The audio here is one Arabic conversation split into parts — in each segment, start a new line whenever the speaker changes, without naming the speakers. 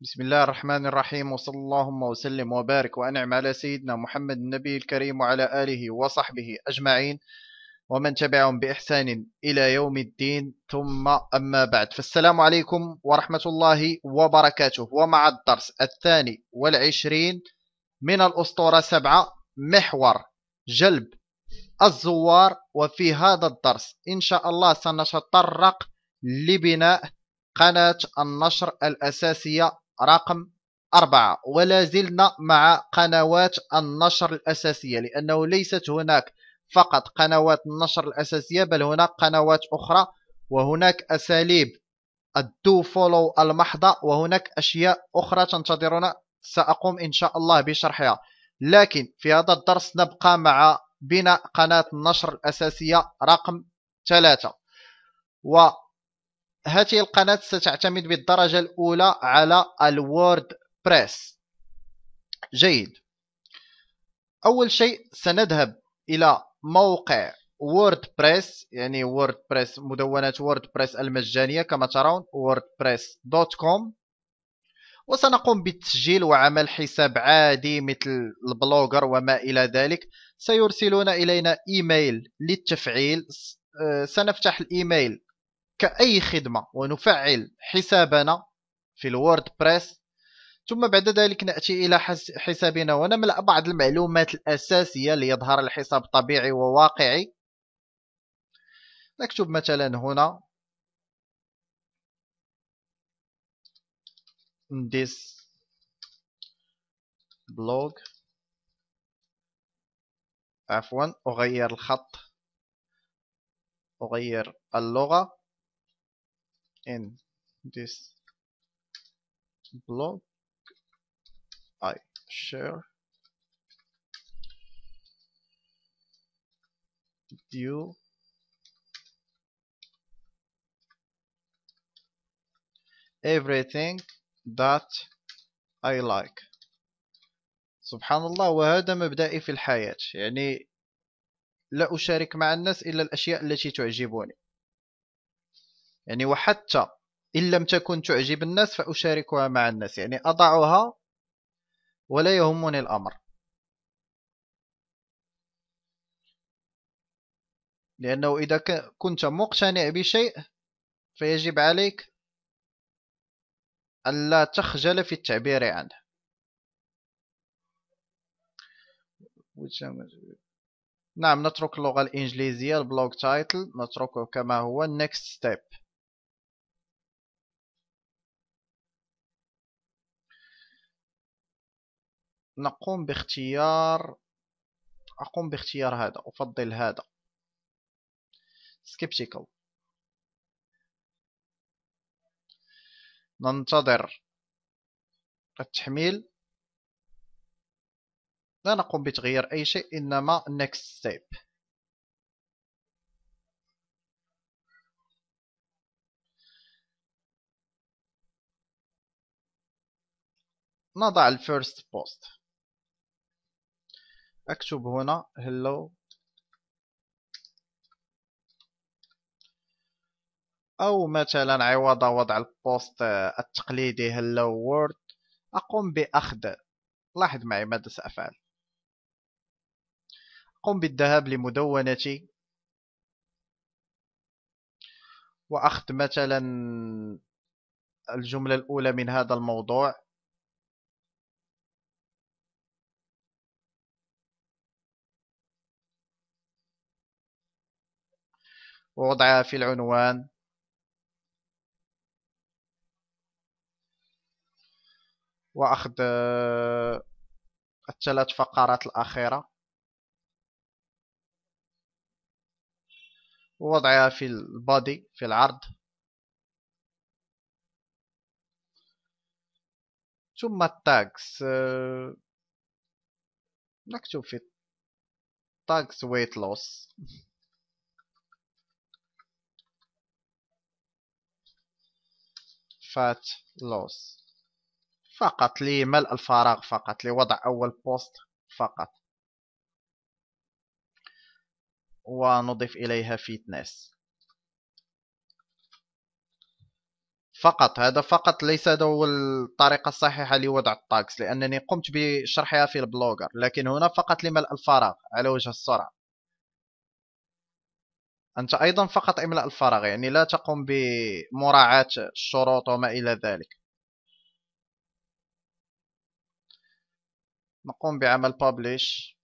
بسم الله الرحمن الرحيم وصلى اللهم وسلم وبارك وأنعم على سيدنا محمد النبي الكريم وعلى آله وصحبه أجمعين ومن تبعهم بإحسان إلى يوم الدين ثم أما بعد فالسلام عليكم ورحمة الله وبركاته ومع الدرس الثاني والعشرين من الأسطورة سبعة محور جلب الزوار وفي هذا الدرس إن شاء الله سنتطرق لبناء قناة النشر الأساسية رقم أربعة ولا زلنا مع قنوات النشر الأساسية لأنه ليست هناك فقط قنوات النشر الأساسية بل هناك قنوات أخرى وهناك أساليب الدو فولو المحضة وهناك أشياء أخرى تنتظرنا سأقوم إن شاء الله بشرحها لكن في هذا الدرس نبقى مع بناء قناة النشر الأساسية رقم ثلاثة و هذه القناة ستعتمد بالدرجة الأولى على الوورد بريس جيد أول شيء سنذهب إلى موقع وورد بريس يعني وورد بريس مدونات بريس المجانية كما ترون وورد بريس دوت كوم وسنقوم بالتسجيل وعمل حساب عادي مثل البلوغر وما إلى ذلك سيرسلون إلينا إيميل للتفعيل آه، سنفتح الإيميل كأي خدمة ونفعل حسابنا في الوورد بريس ثم بعد ذلك نأتي إلى حسابنا ونملأ بعض المعلومات الأساسية ليظهر الحساب طبيعي وواقعي نكتب مثلا هنا this blog عفوا أغير الخط أغير اللغة in this blog I share you everything that I like سبحان الله وهذا مبدئي في الحياة يعني لا أشارك مع الناس إلا الأشياء التي تعجبني يعني وحتى إن لم تكن تعجب الناس فأشاركها مع الناس يعني أضعها ولا يهمني الأمر لأنه إذا كنت مقتنع بشيء فيجب عليك ألا تخجل في التعبير عنه نعم نترك اللغة الإنجليزية البلوك تايتل نتركه كما هو next step نقوم باختيار أقوم باختيار هذا أفضل هذا skeptical ننتظر التحميل لا نقوم بتغيير أي شيء إنما next step نضع الفيرست بوست اكتب هنا hello او مثلا عوض وضع البوست التقليدي hello world اقوم باخذ لاحظ معي ماذا سافعل اقوم بالذهاب لمدونتي واخذ مثلا الجمله الاولى من هذا الموضوع ووضعها في العنوان وأخذ الثلاث فقرات الأخيرة ووضعها في البادي في العرض ثم التاكس نكتب في تاكس ويت لوس فات لوس فقط لملء الفراغ فقط لوضع أول بوست فقط ونضيف إليها فيتنس فقط هذا فقط ليس هو الطريقة الصحيحة لوضع التاكس لأنني قمت بشرحها في البلوجر لكن هنا فقط لملء الفراغ على وجه السرعة أنت أيضا فقط إملاء الفراغ يعني لا تقوم بمراعاة الشروط وما إلى ذلك نقوم بعمل publish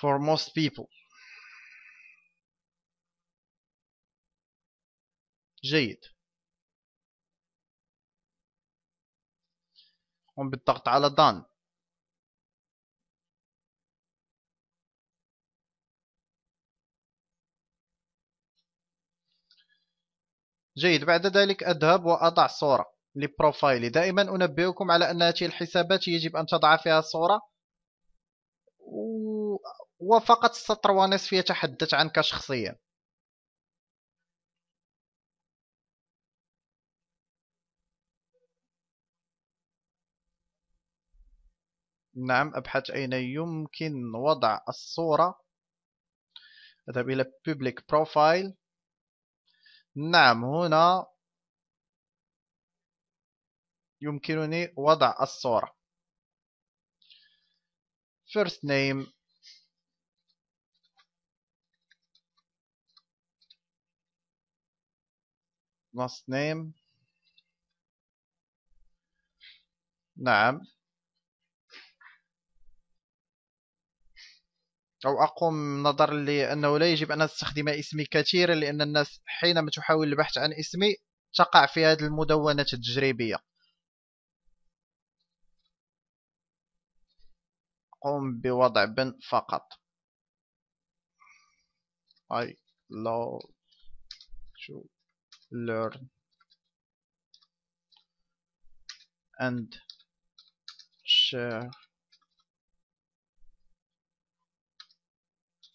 for most people جيد قم بالضغط على دان. جيد بعد ذلك أذهب وأضع صورة لبروفايلي دائما انبهكم على أن هذه الحسابات يجب أن تضع فيها صورة و... وفقط السطر ونصف يتحدث عنك شخصيا نعم أبحث أين يمكن وضع الصورة أذهب إلى Public Profile نعم هنا يمكنني وضع الصورة First name last name نعم أو أقوم نظرا لأنه لا يجب أن أستخدم اسمي كثيرا لأن الناس حينما تحاول البحث عن اسمي تقع في هذه المدونة التجريبية قم بوضع بن فقط I love to learn and share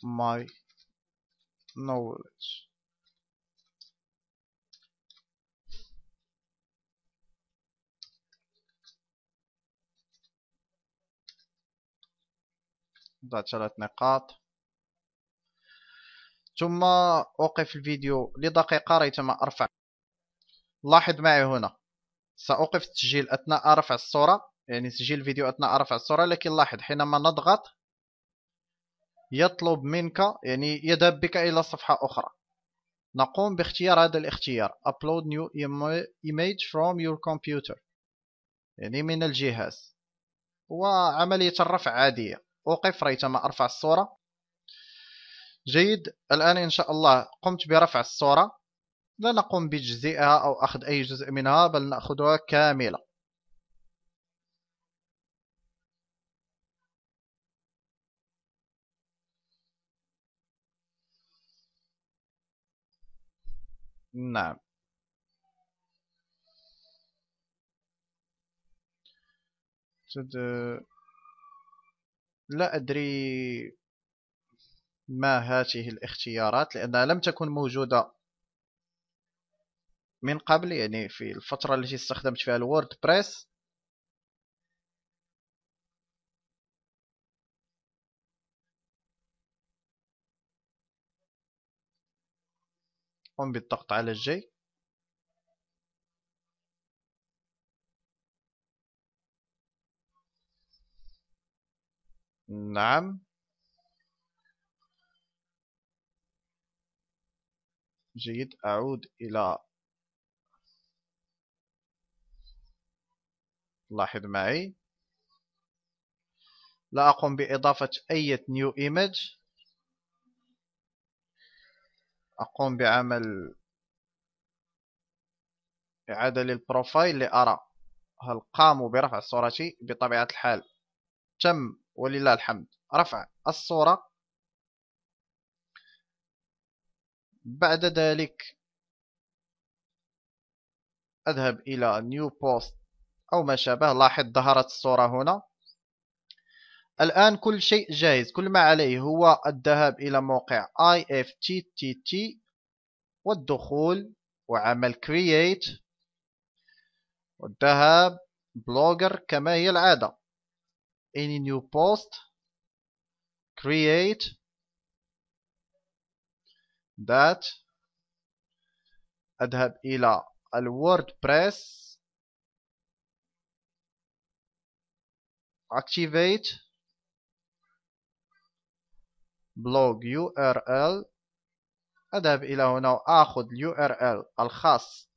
my knowledge ضع ثلاث نقاط ثم أوقف الفيديو لدقيقة ريتما أرفع لاحظ معي هنا سأوقف التسجيل أثناء رفع الصورة يعني سجل الفيديو أثناء رفع الصورة لكن لاحظ حينما نضغط يطلب منك يعني يذهب بك إلى صفحة أخرى نقوم باختيار هذا الاختيار upload new image from your computer يعني من الجهاز وعملية الرفع عادية أوقف ريتما أرفع الصورة جيد الآن إن شاء الله قمت برفع الصورة لا نقوم بتجزئها أو أخذ أي جزء منها بل نأخذها كاملة نعم تد... لا أدري ما هاته الاختيارات لأنها لم تكن موجودة من قبل يعني في الفترة التي استخدمت فيها الوورد بريس قم بالضغط على الجي نعم جيد أعود إلى لاحظ معي لا أقوم بإضافة أي نيو إيمج أقوم بعمل إعادة للبروفايل لأرى هل قاموا برفع صورتي بطبيعة الحال تم ولله الحمد رفع الصورة بعد ذلك أذهب إلى نيو بوست أو ما شابه لاحظ ظهرت الصورة هنا الآن كل شيء جاهز كل ما عليه هو الذهاب إلى موقع IFTTT والدخول وعمل create والذهاب بلوجر كما هي العادة any new post create that أذهب إلى الووردبريس activate blog URL أذهب إلى هنا وأخذ URL الخاص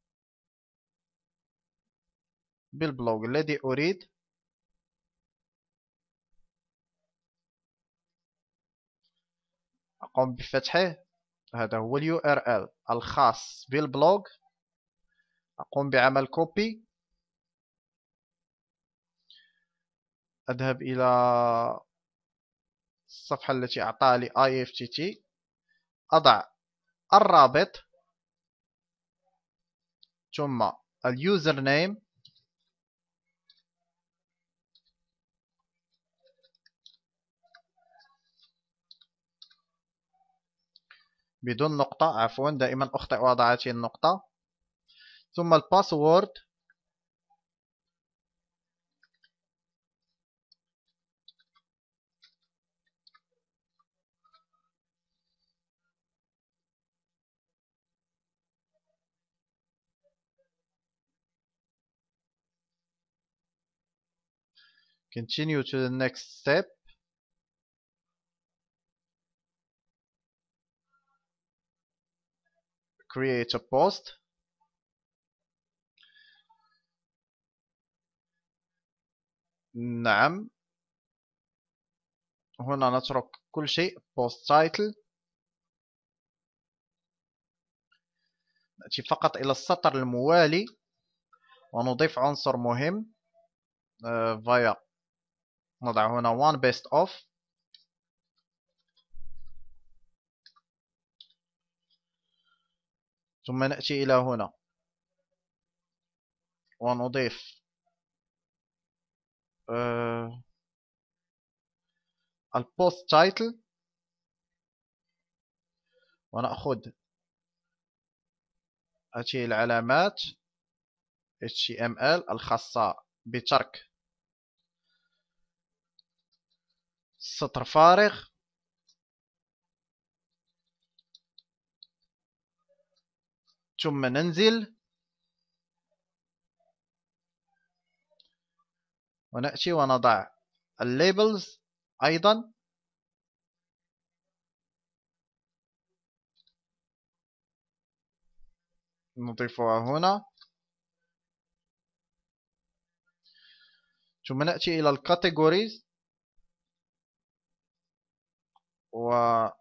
بالبلوج الذي أريد أقوم بفتحه هذا هو اليو ار ال الخاص بالبلوج أقوم بعمل كوبي أذهب إلى الصفحة التي أعطاها لي IFTT أضع الرابط ثم اليوزر نيم بدون نقطة عفوا دائما أخطئ وضع هذه النقطة ثم الباسورد continue to the next step create a post نعم هنا نترك كل شيء post title نأتي فقط إلى السطر الموالي ونضيف عنصر مهم آه، via نضع هنا one best of ثم نأتي إلى هنا ونضيف أه البوست تايتل ونأخذ هذه العلامات HTML الخاصة بترك سطر فارغ ثم ننزل ونأتي ونضع الليبلز أيضا نضيفها هنا ثم نأتي إلى الكاتيجوريز ونضع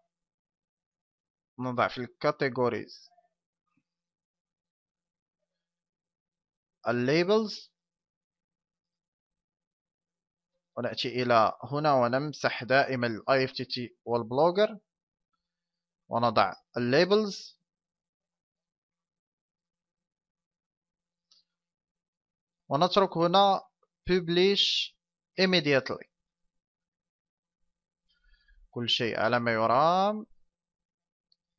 في الكاتيجوريز الليبلز ونأتي إلى هنا ونمسح دائما الـ IFTT والبلوجر ونضع الليبلز ونترك هنا publish immediately كل شيء على ما يرام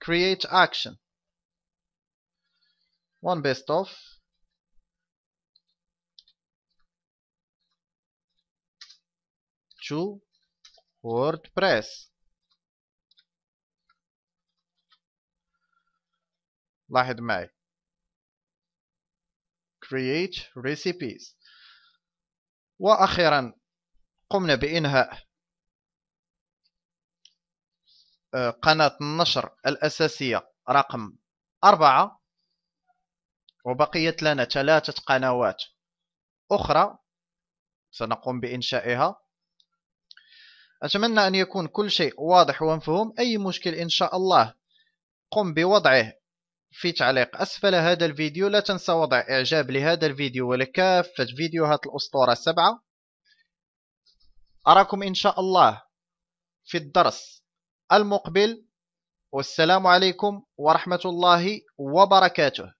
create action one best of to WordPress لاحظ معي create recipes وأخيرا قمنا بإنهاء قناة النشر الأساسية رقم أربعة وبقيت لنا ثلاثة قنوات أخرى سنقوم بإنشائها أتمنى أن يكون كل شيء واضح ومفهوم أي مشكل إن شاء الله قم بوضعه في تعليق أسفل هذا الفيديو لا تنسى وضع إعجاب لهذا الفيديو ولكافة فيديوهات الأسطورة السبعة أراكم إن شاء الله في الدرس المقبل والسلام عليكم ورحمة الله وبركاته